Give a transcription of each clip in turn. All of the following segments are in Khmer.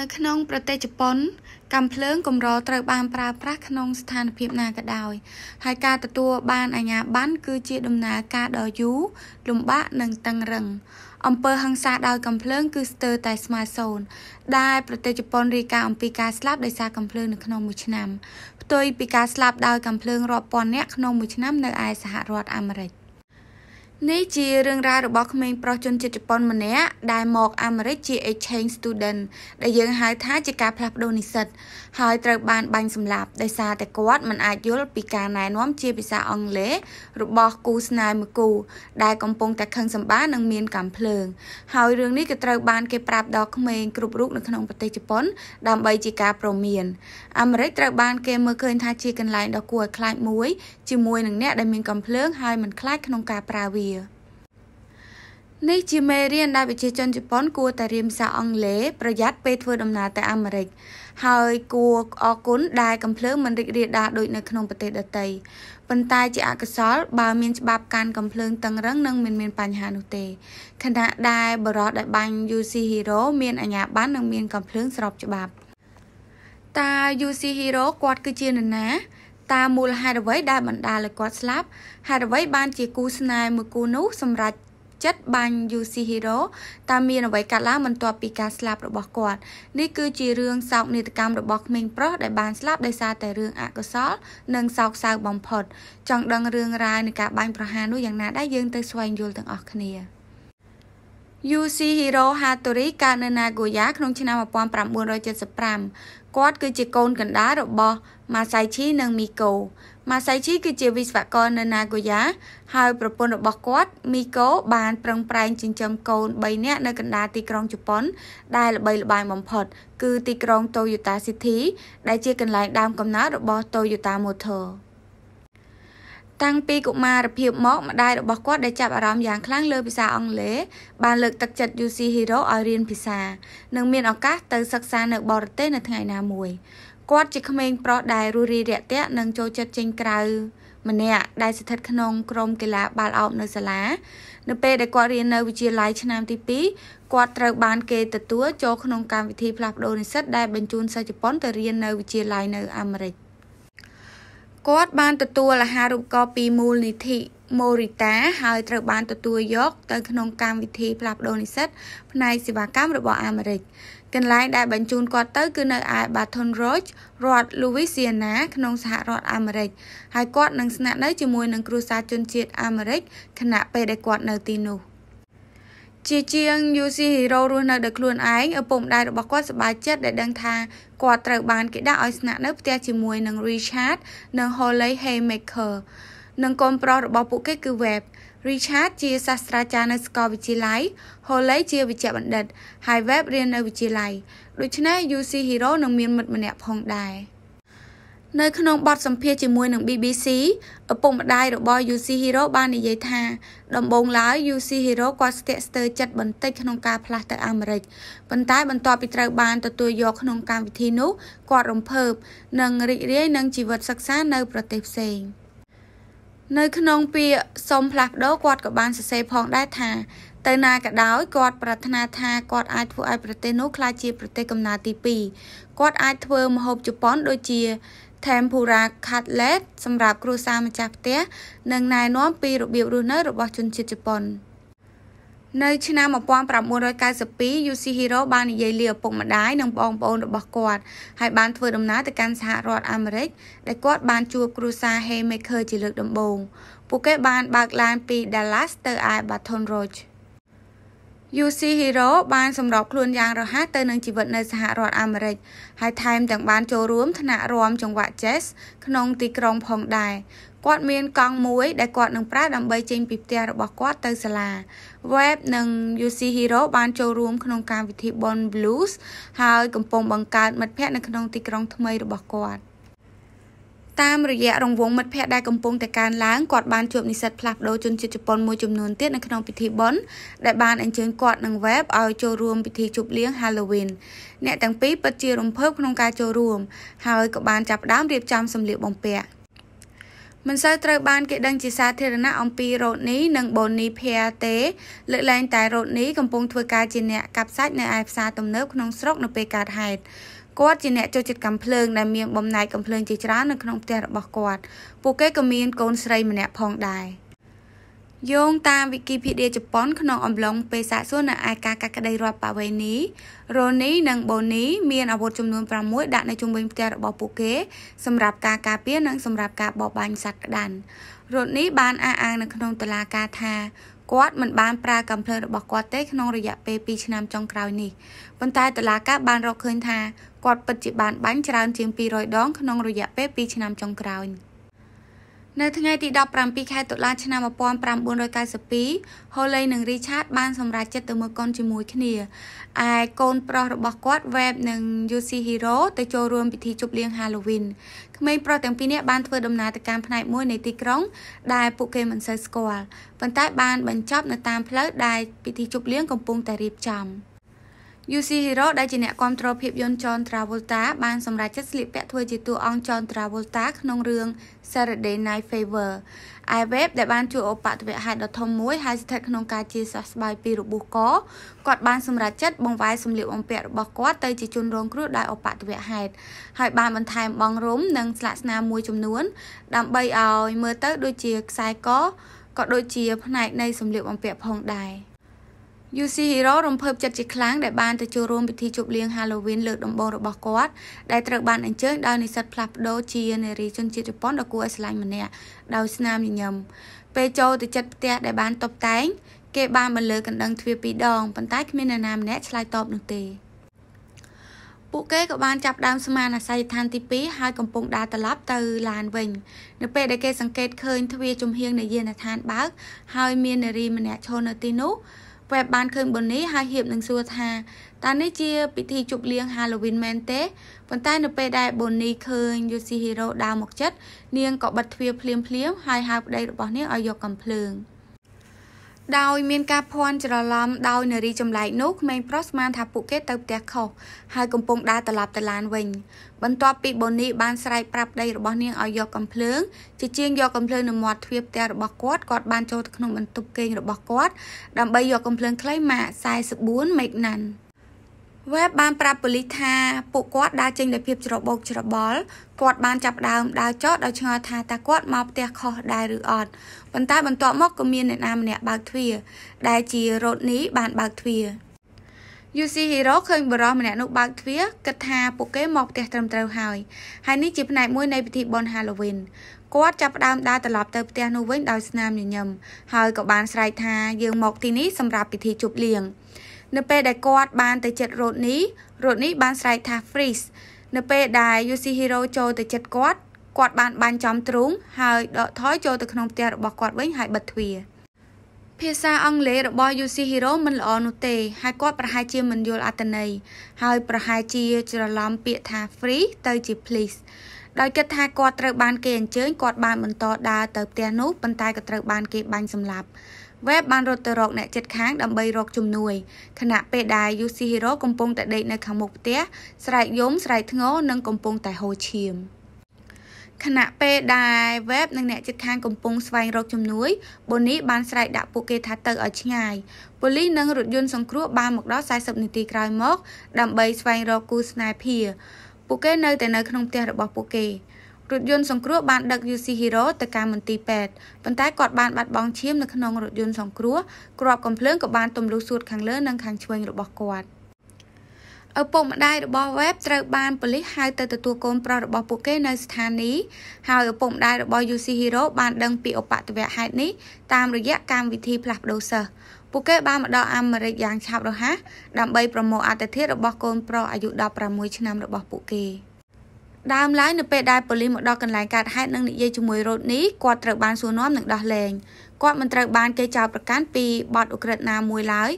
នៅក្នុងប្រទេសជប៉ុនកាំភ្លើងកម្រត្រូវបានប្រើប្រាស់ក្នុងស្ថានភាពណាក៏ដោយហើយការទទួលបានអាជ្ញាប័ណ្ណគឺជាដំណើរការដ៏យូរលំបាកនិងតឹងរឹងអំពើហិង្សាដោយកំភ្លើងគឺស្ទើរតែស្មើសូន្យដែលប្រទេសជប៉ុនរាយការណ៍អំពីការស្លាប់ដោយសារកំភ្លើងនៅក្នុងមួយឆ្នាំផ្ទុយពីការស្លាប់ដោយកំភ្លើងរាប់ពាន់នាក់ក្នុងមួយឆ្នាំនៅឯសហរដ្ឋអាមេរិកនេះជារឿងរ៉ាវរបស់ក្មេងប្រុសជនជាតិជប៉ុនម្នាក់ដែលមកអាមេរិកជា exchange student ដែលយើងហៅថាជាការផ្លាស់ប្ដូរនិស្សិត ហើយត្រូវបានបាញ់សម្លាប់ដោយសារតែគាត់មិនអាចយល់ពីការណែនាំជាភាសាអង់គ្លេសរបស់គូស្នេហ៍មួយគូ ដែលកំពុងតែខឹងសម្បានិងមានកាំភ្លើងហើយរឿងនេះក៏ត្រូវបានគេប្រាប់ដល់ក្មេងគ្រប់រូបនៅក្នុងប្រទេសជប៉ុនដើម្បីជាការប្រមានអាមេរិកត្រូវបានគេមើលឃើញថាជាកន្លែងដ៏គួរឲ្យខ្លាចមួយជាមួយនឹងអ្នកដែលមានកាំភ្លើងហើយមិនខ្លាចក្នុងការប្រើវានេះជាមេរៀនដែលប្រជាជនជប៉ុនគួរតែរៀនភាសាអង់គ្លេសប្រយ័ត្នពេលធ្វើដំណើរទៅអាមេរិកហើយគួរអរគុណដែលកំភ្លើងមិនរីករាលដាលដូចនៅក្នុងប្រទេសដទៃប៉ុន្តែជាអកុសលបើមានច្បាប់ការកំភ្លើងតឹងរឹងនឹងមិនមានបញ្ហានោះទេខណៈដែលបរិបទដែលបាញ់ UC Hero មានអាជ្ញាប័ណ្ណនិងមានកំភ្លើងស្របច្បាប់តា UC Hero គាត់គឺជានរណាតាមូលហេតុអ្វីដែលបណ្ដាលឲ្យគាត់ស្លាប់ហេតុអ្វី បានជាគូស្នេហ៍មួយគូនោះសម្រាប់ចិត្តបាញ់ Yusi Hiro តើមានអ្វីកើតឡើងបន្ទាប់ពីការស្លាប់របស់គាត់នេះគឺជារឿងសោកនាដកម្មរបស់ក្មេងប្រុសដែលបានស្លាប់ដោយសារតែរឿងអកុសលនិងសោកសៅបំផុតចង់ដឹងរឿងរ៉ាវនៃការបាញ់ប្រហារនោះយ៉ាងណាដែរយើងទៅស្វែងយល់ទាំងអស់គ្នា Yoshihiro Hattori កើតនៅ Nagoya ក្នុងឆ្នាំ1975គាត់គឺជាកូនកណ្ដាលរបស់ Masaichi និង Miko ម៉ាសៃជីគឺជាវិស្វករនៅ Nagoya ហើយប្រពន្ធរបស់គាត់ Miko បានប្រឹងប្រែងចិញ្ចឹមកូន3នាក់នៅកណ្ដាលទីក្រុងជប៉ុនដែលល្បីល្បាញបំផុតគឺទីក្រុង Toyota City ដែលជាកន្លែងដើមកំណើតរបស់ Toyota Motor តាំងពីកុមារភាពមកម្ដាយរបស់គាត់ដែលចាប់អារម្មណ៍យ៉ាងខ្លាំងលើភាសាអង់គ្លេសបានលើកទឹកចិត្ត Yusuhiro ឲ្យរៀនភាសានិងមានឱកាសទៅសិក្សានៅបរទេសនៅថ្ងៃណាមួយគាត់ជាក្មេងប្រុសដែលរស់រីរាក់ទាក់និងចូលចិត្តចេញក្រៅ ម្នាក់ដែលស្ថិតក្នុងក្រុមកីឡាបាល់ឱបនៅសាលានៅពេលដែលគាត់រៀននៅវិទ្យាល័យឆ្នាំទី2គាត់ត្រូវបានគេទទួលចូលក្នុងកម្មវិធីផ្លាស់ប្ដូរនិស្សិតដែលបញ្ជូនសិស្សជប៉ុនទៅរៀននៅវិទ្យាល័យនៅអាមេរិកគាត់បានទទួលអាហារូបករណ៍ពីមូលនិធិ Morita ហើយត្រូវបានទទួលយកទៅក្នុងកម្មវិធីផ្លាស់ប្ដូរនិស្សិតផ្នែកសេវាកម្មរបស់អាមេរិកកន្លែងដែលបញ្ជូនគាត់ទៅគឺនៅឯ Baton Rouge រដ្ឋ Louisiana ក្នុងសហរដ្ឋអាមេរិកហើយគាត់នឹងស្នាក់នៅជាមួយនឹងគ្រួសារជនជាតិអាមេរិកខណៈពេលដែលគាត់នៅទីនោះជាជាង Yoshihiro រស់នៅដោយខ្លួនឯងឪពុកម្ដាយរបស់គាត់សប្បាយចិត្តដែលដឹងថាគាត់ត្រូវបានគេដាក់ឲ្យស្នាក់នៅផ្ទះជាមួយនឹង Richard និង Holly Haymaker និងកូនប្រុសរបស់ពួកគេគឺ Webb Richard ជាសាស្ត្រាចារ្យនៅសាកលវិទ្យាល័យ Holley ជាវេជ្ជបណ្ឌិត ហើយ Webb រៀននៅវិទ្យាល័យដូច្នេះ UC Hero នឹងមានមិត្តម្នាក់ផងដែរនៅ ក្នុងបទសម្ភាសន៍ជាមួយនឹង BBC ឪពុកម្ដាយរបស់ UC Hero បាននិយាយថាដំបូងឡើយ UC Hero គាត់ស្ទាក់ស្ទើរចិត្តបន្តិចក្នុងការផ្លាស់ទៅអាមេរិកប៉ុន្តែបន្ទាប់ពីត្រូវបានទទួលយកក្នុងកម្មវិធីនោះគាត់រំភើបនិងរីករាយនឹងជីវិតសិក្សានៅប្រទេសផ្សេង។នៅក្នុងពាក្យសុំផ្លាស់ប្ដូរគាត់ក៏បានសរសេរផងដែរថាទៅណាក៏ដោយគាត់ប្រាថ្នាថាគាត់អាចធ្វើឲ្យប្រទេសនោះក្លាយជាប្រទេសកំណើតទី2គាត់អាចធ្វើម្ហូបជប៉ុនដូចជា tempura cutlet សម្រាប់គ្រួសារម្ចាស់ផ្ទះនិងណែនាំពីរបៀបរស់នៅរបស់ជនជាតិជប៉ុន។នៅឆ្នាំ1992 Yoshihiro បាននិយាយលាឪពុកម្ដាយនិងបងប្អូនរបស់គាត់ហើយបានធ្វើដំណើរទៅកាន់សហរដ្ឋអាមេរិកដែលគាត់បានជួបគ្រួសារ Haymaker ជាលើកដំបូងពួកគេបានបើកឡានពី Dallas ទៅឯ Baton Rouge Yoshihiro បានសម្របខ្លួនយ៉ាងរហ័សទៅនឹងជីវិតនៅសហរដ្ឋអាមេរិកហើយថែមទាំងបានចូលរួមថ្នាក់រាំចង្វាក់ Jazz ក្នុងទីក្រុងផងដែរគាត់មានកង់មួយដែលគាត់នឹងប្រើដើម្បីចេញពីផ្ទះរបស់គាត់ ទៅសាលា Web និង Yoshihiro បាន ចូលរួមក្នុងកម្មវិធី Bon Blues ហើយកំពុងបង្កើតមិត្តភ័ក្តិនៅក្នុងទីក្រុងថ្មីរបស់គាត់តាមរយៈរង្វង់មិត្តភ័ក្តិដែលកំពុងតែកើនឡើងគាត់បានជួបនិស្សិតផ្លាស់ប្ដូរជនជាតិជប៉ុនមួយចំនួនទៀតនៅក្នុងពិធីបុណ្យដែលបានអញ្ជើញគាត់និង Web ឲ្យចូលរួមពិធីជប់លៀង Halloween អ្នកទាំងពីរពិតជារំភើបក្នុងការចូលរួម ហើយក៏បានចាប់ផ្ដើមរៀបចំសម្លៀកបំពាក់មិនសូវត្រូវបានគេដឹងជាសាធារណៈអំពីរ៉ូតនីនិងបូនីភែទេលើកលែងតែរ៉ូតនីកំពុងធ្វើការជាអ្នកកាប់សាច់នៅឯផ្សារទំនើបក្នុងស្រុកនៅពេលកើតហេតុគាត់ជាអ្នកចូលចិត្តកំភ្លើងដែលមានបំណែកកំភ្លើងជាច្រើននៅក្នុងផ្ទះរបស់គាត់ ពួកគេក៏មានកូនស្រីម្នាក់ផងដែរយោងតាម Wikipedia ជប៉ុនក្នុងអំឡុងពេលសាកសួរនៅឯការកាត់ក្តីរដ្ឋបាវេនី Roni និង Boni មានអាវុធចំនួន6ដាក់នៅជុំវិញផ្ទះរបស់ពួកគេសម្រាប់ការការពារនិងសម្រាប់ការបបបាញ់សត្វក្តាន់រដ្ឋនេះបានអះអាងនៅក្នុងតុលាការថាគាត់មិនបានប្រើកំភ្លើងរបស់គាត់ទេក្នុងរយៈពេល2ឆ្នាំចុងក្រោយនេះប៉ុន្តែតឡាការបានរកឃើញថាគាត់ពិតជាបានបាញ់ច្រើនជាង200ដងក្នុងរយៈពេល2ឆ្នាំចុងក្រោយនេះនៅថ្ងៃទី17ខែតុលា ឆ្នាំ1992ហូឡេនិងរីឆាតបានសម្រេចចិត្តទៅមើលកុនជាមួយគ្នាឯកូនប្រុសរបស់គាត់វេបនិងយូស៊ីហ៊ីរ៉ូទៅចូលរួមពិធីជប់លៀង Halloween ក្មេងប្រុសទាំងពីរនាក់បានធ្វើដំណើរទៅកាន់ផ្នែកមួយនៃទីក្រុងដែលពួកគេមិនសូវស្គាល់ប៉ុន្តែបានបញ្ចប់នៅតាមផ្លូវដែលពិធីជប់លៀងកំពុងតែរៀបចំ។ Yukihiro ដែលជាអ្នកគាំទ្រភាពយន្ត John Travolta បានសម្រេចចិត្តស្លៀកពាក់ធ្វើជាតួអង្គ John Travolta ក្នុងរឿង Saturday Night Fever iWeb ដែលបានជួយឧបតវហេតុដ៏ធំមួយហើយស្ថិតក្នុងការជាសះស្បើយពីរបួសកគាត់បានសម្រេចចិត្តបង្វែរសម្លៀកបំពាក់របស់គាត់ទៅជាជនរងគ្រោះដោយឧបតវហេតុហើយបានបន្ថែមបងរុំនិងស្លាកស្នាមមួយចំនួន ដើម្បីឲ្យមើលទៅដូចជាខ្សែកក៏ដូចជា ផ្នែកនៃសម្លៀកបំពាក់ផងដែរ។ Yukihiro រំភើបចិត្តជាខ្លាំងដែលបានទៅចូលរួមពិធីជប់លៀង Halloween លើកដំបូងរបស់គាត់ដែលត្រូវបានអញ្ជើញដោយនិស្សិតផ្លាស់ប្ដូរជានារីជនជាតិជប៉ុនដ៏គួរឲ្យស្រឡាញ់ម្នាក់ដោយស្នាមញញឹមពេលចូលទៅចិត្តផ្ទះដែលបានតុបតែង គេបានបន្លឺកណ្ដឹងទ្វារពីរដងប៉ុន្តែគ្មាននរណាម្នាក់ឆ្លើយតបនោះទេពួកគេក៏បានចាប់ដើមស្មានអាស័យដ្ឋានទី2ហើយកំពុងដើរត្រឡប់ទៅឡានវិញនៅពេលដែលគេសង្កេតឃើញទ្វារជំហៀងនៃយានដ្ឋានបើកហើយមាននារីម្នាក់ឈរនៅទីនោះវេបបានឃើញបុននេះហើយហៀបនឹងសួរថាតើនេះជាពិធីជប់លៀង Halloween មែនទេប៉ុន្តែនៅពេលដែលបូនីឃើញយូស៊ីហេរ៉ូដើរមកចិត្តនាងក៏បិទទ្វារភ្លាមភ្លាមហើយហៅប្តីរបស់នាងឲ្យយកកំភ្លើង។ដោយមានការភ័ន្តច្រឡំដោយនារីចម្លែកនោះក្មេងប្រុសស្មានថាពួកគេទៅផ្ទះខុសហើយកំពុងដើរត្រឡប់ទៅឡានវិញ បន្ទាប់ពីបូនីបានស្រែកប្រាប់ដីរបស់នាងឲ្យយកកំភ្លើងជាជាងយកកំភ្លើងនៅមាត់ទ្វារផ្ទះរបស់គាត់គាត់បានចូលទៅក្នុងបន្ទប់គេងរបស់គាត់ដើម្បីយកកំភ្លើងខ្លីម៉ាក44 Megnan Web បានប្រាប់ប៉ូលីសថាពួកគាត់ដើរចេញដោយភាពច្របូកច្របល់គាត់បានចាប់ដើមដើរចោតដោយឆ្ងល់ថាតើគាត់មកផ្ទះខុសដែរឬអត់ប៉ុន្តែបន្ទាប់មកក៏មានអ្នកណាម្នាក់បើកទ្វារដែលជារ៉ូតនីបានបើកទ្វារ UC Hero ឃើញបរិសម្នាក់នោះបើកទ្វារគិតថាពួកគេមកផ្ទះត្រឹមត្រូវហើយហើយនេះជាផ្នែកមួយនៃពិធីបុណ្យ Halloween គាត់ចាប់ផ្ដើមដើរត្រឡប់ទៅផ្ទះនោះវិញដោយស្នាមញញឹមហើយក៏បានស្រែកថាយើងមកទីនេះសម្រាប់ពិធីជប់លៀងនៅពេលដែលគាត់បានទៅជិតរ៉ូតនីរ៉ូតនីបានស្រែកថា freeze នៅពេលដែល Yoshihiro ចូលទៅជិតគាត់គាត់បានបាញ់ចំទ្រូងហើយដកថយចូលទៅក្នុងផ្ទះរបស់គាត់វិញហើយបិទទ្វារភាសាអង់គ្លេសរបស់ Yoshihiro មិនល្អនោះទេហើយគាត់ប្រហែលជាមិនយល់អត្ថន័យហើយប្រហែលជាច្រឡំពាក្យថា free ទៅជា please ដោយគិតថាគាត់ត្រូវបានគេអញ្ជើញគាត់បានបន្តដើរទៅផ្ទះនោះប៉ុន្តែក៏ត្រូវបានគេបាញ់សម្លាប់ Web បានរត់ទៅរកអ្នកជិតខាងដើម្បីរក ជំនួយខណៈពេលដែល Yoshihiro កំពុងតែដេកនៅខាងមុខផ្ទះស្រែកយំស្រែកធ្ងរនិងកំពុងតែហូរឈាមខណៈពេលដែល web និងអ្នកជិតខាងកំពុងស្វែងរកជំនួយបូនីបានស្រែកដាក់ពួកគេថាទៅឲ្យឆ្ងាយប៉ូលីសនិងរថយន្តសង្គ្រោះបានមកដល់40នាទីក្រោយមក ដើម្បីស្វែងរកគូស្នេហ៍ភារពួកគេនៅតែនៅក្នុងផ្ទះរបស់ពួកគេរថយន្តសង្គ្រោះបានដឹកយូស៊ីហ៊ីរ៉ូទៅកាន់មន្ទីរពេទ្យប៉ុន្តែគាត់បានបាត់បង់ឈាមនៅក្នុងរថយន្តសង្គ្រោះគ្រាប់កំភ្លើងក៏បានទម្លុះសួតខាងលើនិងខាងឆ្វេងរបស់គាត់ឪពុកម្ដាយរបស់ Web ត្រូវបានប៉ូលីសហៅទៅទទួលកូនប្រុសរបស់ពួកគេនៅស្ថានីយ៍ហើយឪពុកម្ដាយរបស់ UC Hero បានដឹងពីឧបទ្វហេតុនេះតាមរយៈកម្មវិធីផ្លាស់ប្ដូរសិស្សពួកគេបានមកដល់អាមេរិកយ៉ាងឆាប់រហ័សដើម្បីប្រមូលអត្តធិធរបស់កូនប្រុសអាយុ16ឆ្នាំរបស់ពួកគេ។ដើមឡើយនៅពេលដែលប៉ូលីសមកដល់កន្លែងកើតហេតុនិងនិយាយជាមួយរ៉ូតនេះគាត់ត្រូវបានសួរនាំនិងដោះលែងគាត់មិនត្រូវបានគេចោទប្រកាន់ពីបទឧក្រិដ្ឋណាមួយឡើយ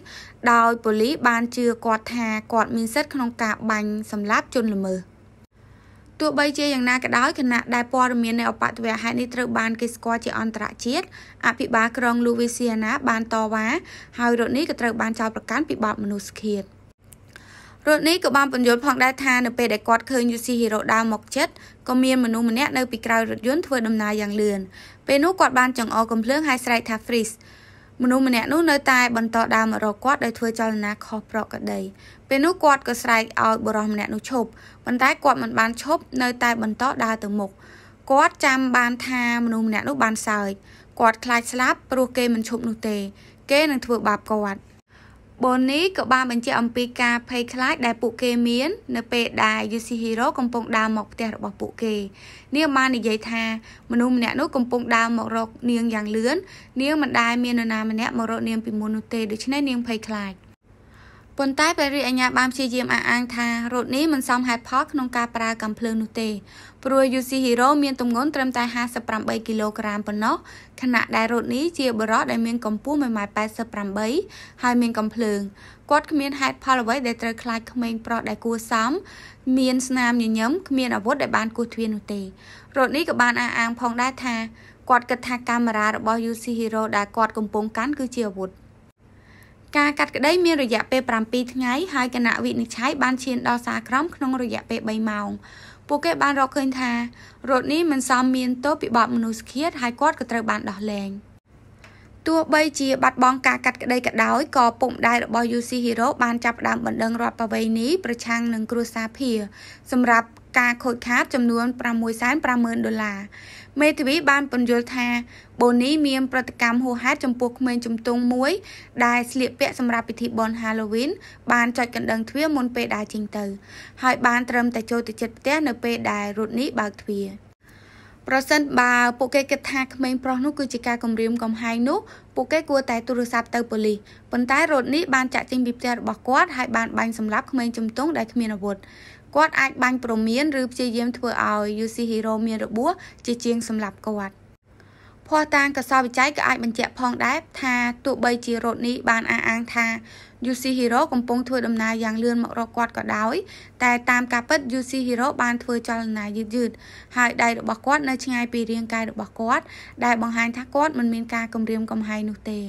ដោយប៉ូលីសបានជឿគាត់ថាគាត់មានសិទ្ធិក្នុងការបាញ់សម្លាប់ជនល្មើសទោះបីជាយ៉ាងណាក៏ដោយគណៈដែលព័ត៌មាននៃអបតវហេតុនេះត្រូវបានគេស្គាល់ជាអន្តរជាតិអភិបាលក្រុង Louisiana បានតវ៉ាហើយរ៉ូតនេះក៏ត្រូវបានចោទប្រកាន់ពីបទមនុស្សឃាតរត់នេះក៏បានបញ្យល់ផងដែរថានៅពេលដែលគាត់ឃើញ Yusi Hero ដើរមកជិតក៏មានមនុស្សម្នាក់នៅពីក្រោយរថយន្តធ្វើដំណើរយ៉ាងលឿនពេលនោះគាត់បានចង្អុលកំភ្លើងហើយស្រែកថា freeze មនុស្សម្នាក់នោះនៅតែបន្តដើរមករកគាត់ដោយធ្វើចលនាខុសប្រក្រតីពេលនោះគាត់ក៏ស្រែកឲ្យបុរសម្នាក់នោះឈប់ប៉ុន្តែគាត់មិនបានឈប់នៅតែបន្តដើរទៅមុខគាត់ចាំបានថាមនុស្សម្នាក់នោះបានសើចគាត់ខ្លាចស្លាប់ព្រោះគេមិនឈប់នោះទេ គេនឹងធ្វើបាបគាត់បូនីក៏បានបញ្ជាក់អំពីការភ័យខ្លាចដែលពួកគេមាននៅពេលដែល Yoshihiro កំពុងដើរមកផ្ទះរបស់ពួកគេនាងបាននិយាយថាមនុស្សម្នាក់នោះកំពុងដើរមករកនាងយ៉ាងលឿននាងមិនដែលមាននរណាម្នាក់មករកនាងពីមុននោះទេដូច្នេះនាងភ័យខ្លាចប៉ុន្តែព្រះរាជអាជ្ញាបានព្យាយាមអះអាងថារថនេះមិនសមហេតុផលក្នុងការប្រើកាំភ្លើងនោះទេព្រោះ Yukihiro មានទម្ងន់ត្រឹមតែ58គីឡូក្រាមប៉ុណ្ណោះខណៈដែលរថនេះជាបរិសដែលមានកម្ពស់1.88ហើយមានកំភ្លើងគាត់គ្មានហេតុផលអ្វីដែលត្រូវខ្លាចក្មេងប្រុសដែលគួសមមានស្នាមញញឹមគ្មានអាវុធដែលបានគោះទ្វារនោះទេរថនេះក៏បានអះអាងផងដែរថាគាត់គិតថាកាមេរ៉ារបស់ Yukihiro ដែលគាត់កំពុងកាន់គឺជាអាវុធ។ការកាត់ក្តីមានរយៈពេល7ថ្ងៃហើយគណៈវិនិច្ឆ័យបានឈានដល់សារក្រមក្នុងរយៈពេល3ម៉ោង ពួកគេបានរកឃើញថារត់នេះមិនសមមានទោសពីបទមនុស្សឃាតហើយគាត់ក៏ត្រូវបានដោះលែងទោះបីជាបាត់បង់ការកាត់ក្តីក៏ដោយក៏ពុកម្ដាយរបស់ UC Hero បានចាប់ផ្ដើមបណ្ដឹងរដ្ឋបវេនីប្រឆាំងនឹងគ្រួសារភៀសម្រាប់ការខូចខាត ចំនួន650,000ដុល្លារមេធាវីបានពន្យល់ថា បូនីមានប្រតិកម្មហួហេតុចំពោះក្មេងជំទង់មួយ ដែលស្លៀកពាក់សម្រាប់ពិធីបុណ្យ Halloween បានចុចកណ្ដឹងទ្វារមុនពេលដើរចេញទៅ ហើយបានត្រឹមតែចូលទៅជិតផ្ទះនៅពេលដែលរត់នេះបើកទ្វារប្រសិនបើពួកគេគិតថាក្មេងប្រុសនោះគឺជាការគំរាមកំហែងនោះពួកគេគួរតែទូរស័ព្ទទៅប៉ូលីសប៉ុន្តែរត់នេះបានចាក់ចេញពីផ្ទះរបស់គាត់ហើយបានបាញ់សម្លាប់ក្មេងជំទង់ដែលគ្មានអាវុធគាត់អាចបាញ់ព្រមានឬព្យាយាមធ្វើឲ្យ Yoshihiro មានរបួសជាជាងសម្លាប់គាត់ភ័ស្តុតាងកសោវិច័យក៏អាចបញ្ជាក់ផងដែរថាទោះបីជារ៉ូនីបានអះអាង ថា Yoshihiro កំពុងធ្វើដំណើរយ៉ាងលឿនមករកគាត់ក៏ដោយ តែតាមការពិត Yoshihiro បានធ្វើចលនាយឺតយឺតហើយដៃរបស់គាត់នៅឆ្ងាយពីរាងកាយរបស់គាត់ដែលបង្ហាញថាគាត់មិនមានការគំរាមកំហែងនោះទេ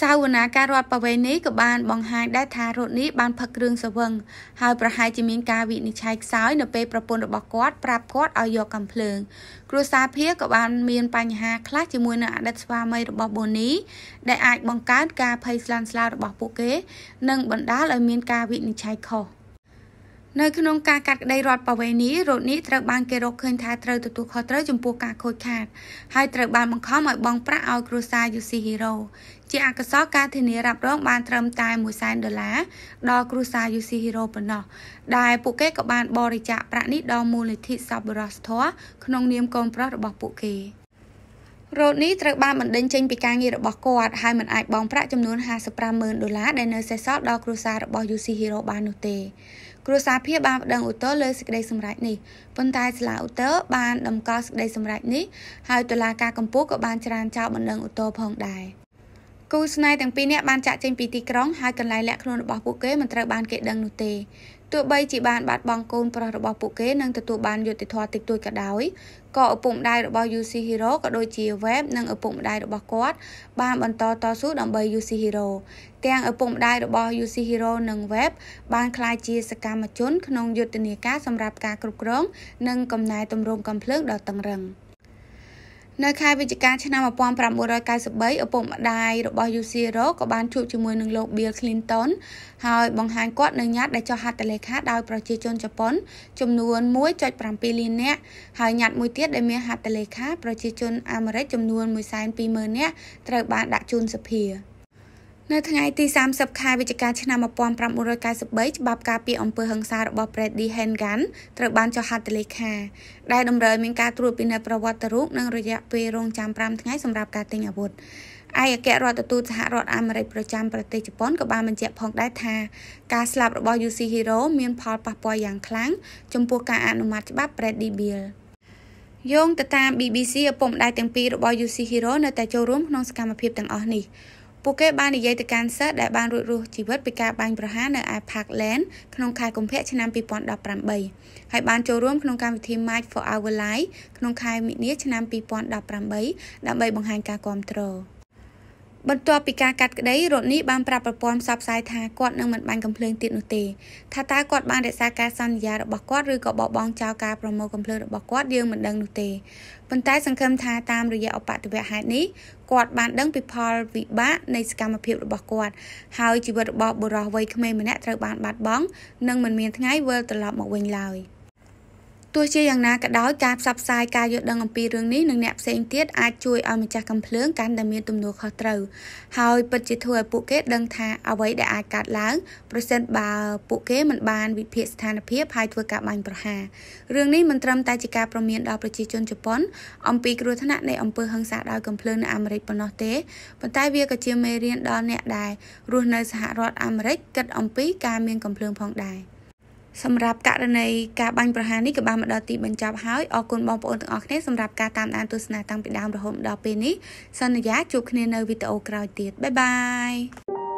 សាវនាការរដ្ឋបវេនីក៏បានបង្ហាញដែរថារត់នេះបានផឹកគ្រឿងសវឹងហើយប្រហែលជាមានការវិនិច្ឆ័យខ្សោយនៅពេលប្រពន្ធរបស់គាត់ប្រាប់គាត់ឲ្យយកកំភ្លើង គ្រួសារភៀក៏បានមានបញ្ហាខ្លះជាមួយនឹងអតីតស្វាមីរបស់បូនីដែលអាចបង្កើនការភ័យស្លន់ស្លោរបស់ពួកគេ និងបណ្ដាលឲ្យមានការវិនិច្ឆ័យខុស។នៅក្នុងការកាត់ក្តីរដ្ឋបវេនីរត់នេះត្រូវបានគេរកឃើញថាត្រូវទទួលខុសត្រូវចំពោះការខូចខាត ហើយត្រូវបានបង្ខំឲ្យបង់ប្រាក់ឲ្យគ្រួសារយូស៊ីហ៊ីរ៉ូជាអកុសលការធានារ៉ាប់រងបានត្រឹមតែ100,000ដុល្លារដល់គ្រួសារយូស៊ីហ៊ីរ៉ូប៉ុណ្ណោះដែលពួកគេក៏បានបរិច្ចាគប្រាក់នេះដល់មូលនិធិសប្បុរសធម៌ក្នុងនាមកូនប្រុសរបស់ពួកគេរ៉ូនីត្រូវបានបណ្ដេញចេញពីការងារ របស់គាត់ហើយមិនអាចបង់ប្រាក់ចំនួន55,000ដុល្លារដែលនៅសេសសល់ដល់គ្រួសាររបស់ UC Hero បាននោះទេគ្រួសារភៀបានប្តឹងឧទ្ធរលើសេចក្តីសម្រេចនេះប៉ុន្តែសាលាឧទ្ធរបានតម្កល់សេចក្តីសម្រេចនេះហើយតុលាការកំពូលក៏បានច្រានចោលបណ្ដឹងឧទ្ធរផងដែរគូស្នេហ៍ទាំងពីរនាក់បានចាក់ចេញពីទីក្រុងហើយកន្លែងលាក់ខ្លួនរបស់ពួកគេមិនត្រូវបានគេដឹងនោះទេទោះបីជាបានបាត់បង់កូនប្រុសរបស់ពួកគេនិងទទួលបានយុត្តិធម៌តិចតួចក៏ដោយក៏ឪពុកម្ដាយរបស់ UC Hero ក៏ដូចជា Web និងឪពុកម្ដាយរបស់គាត់បានបន្តតស៊ូដើម្បី UC Hero ទាំងឪពុកម្ដាយរបស់ UC Hero និង Web បានក្លាយជាសកម្មជនក្នុងយុទ្ធនាការសម្រាប់ការគ្រប់គ្រងនិងកំណែទម្រង់កំភ្លើងដ៏តឹងរ៉ឹង។នៅខែវិច្ឆិកាឆ្នាំ1993ឪពុកម្ដាយរបស់ Yusiro ក៏បានជួបជាមួយនឹងលោក Bill Clinton ហើយបង្ហាញគាត់នៅញត្តិដែលចុះហត្ថលេខាដោយប្រជាជនជប៉ុនចំនួន1.7លាននាក់ហើយញត្តិមួយទៀតដែលមានហត្ថលេខាប្រជាជនអាមេរិកចំនួន1.2ម៉ឺននាក់ត្រូវបានដាក់ជូនសភា។នៅថ្ងៃទី30ខែវិច្ឆិកាឆ្នាំ1993ច្បាប់ការពារអំពើហិង្សារបស់ Freddy Hengan ត្រូវបានចុះហត្ថលេខា ដែលតម្រូវឲ្យមានការត្រួតពិនិត្យប្រវត្តិរូបនិងរយៈពេលរងចាំ5ថ្ងៃសម្រាប់ការទិញអាវុធឯកអគ្គរដ្ឋទូតសហរដ្ឋអាមេរិកប្រចាំប្រទេសជប៉ុនក៏បានបញ្ជាក់ផងដែរថាការស្លាប់របស់ Yoshihiro មានផលប៉ះពាល់យ៉ាងខ្លាំងចំពោះការអនុម័តច្បាប់ Freddy Bill យោងទៅតាម BBC ឪពុកម្ដាយទាំងពីររបស់ Yoshihiro នៅតែចូលរួមក្នុងសកម្មភាពទាំងអស់នេះពួកគេបាននិយាយទៅកាន់សិស្សដែលបានរួចរស់ជីវិតពីការបាញ់ប្រហារនៅឯ Parkland ក្នុងខែកុម្ភៈឆ្នាំ2018ហើយបានចូលរួមក្នុងកម្មវិធី March for Our Life ក្នុងខែមីនាឆ្នាំ2018ដើម្បីបង្ហាញការគាំទ្រ។បន្ទាប់ពីការកាត់ក្តីរតនីបានប្រាប់ប្រព័ន្ធផ្សព្វផ្សាយថាគាត់នឹងមិនបាញ់កំភ្លើងទៀតនោះទេ ថាតើគាត់បានរក្សាការសន្យារបស់គាត់ឬក៏បោះបង់ចោលការប្រមូលកំភ្លើងរបស់គាត់យើងមិនដឹងនោះទេប៉ុន្តែសង្ឃឹមថាតាមរយៈអបតវហេតុនេះគាត់បានដឹងពីផលវិបាកនៃសកម្មភាពរបស់គាត់ហើយជីវិតរបស់បុរសវ័យក្មេងម្នាក់ត្រូវបានបាត់បង់និងមិនមានថ្ងៃវិលត្រឡប់មកវិញឡើយ។ទោះជាយ៉ាងណាក៏ដោយការផ្សព្វផ្សាយការយល់ដឹងអំពីរឿងនេះនឹងអ្នកផ្សេងទៀតអាចជួយឲ្យម្ចាស់កំភ្លើងកាន់តែមានទំនួលខុសត្រូវហើយពិតជាធ្វើឲ្យពួកគេដឹងថាអ្វីដែលអាចកើតឡើងប្រសិនបើពួកគេមិនបានវិភាគស្ថានភាពហើយធ្វើការបាញ់ប្រហាររឿងនេះមិនត្រឹមតែជាការប្រមានដល់ប្រជាជនជប៉ុន អំពីគ្រោះថ្នាក់នៃអំពើហិង្សាដោយកំភ្លើងនៅអាមេរិកប៉ុណ្ណោះទេប៉ុន្តែវាក៏ជាមេរៀនដល់អ្នកដែលរស់នៅសហរដ្ឋអាមេរិកគិតអំពីការមានកំភ្លើងផងដែរ។សម្រាប់ករណីការបាញ់ប្រហារនេះក៏បានមកដល់ទីបញ្ចប់ហើយអរគុណបងប្អូនទាំងអស់គ្នាសម្រាប់ការតាមដានទស្សនាតាំងពីដើមរហូតដល់ពេលនេះ សន្យាជួបគ្នានៅវីដេអូក្រោយទៀតបាយបាយ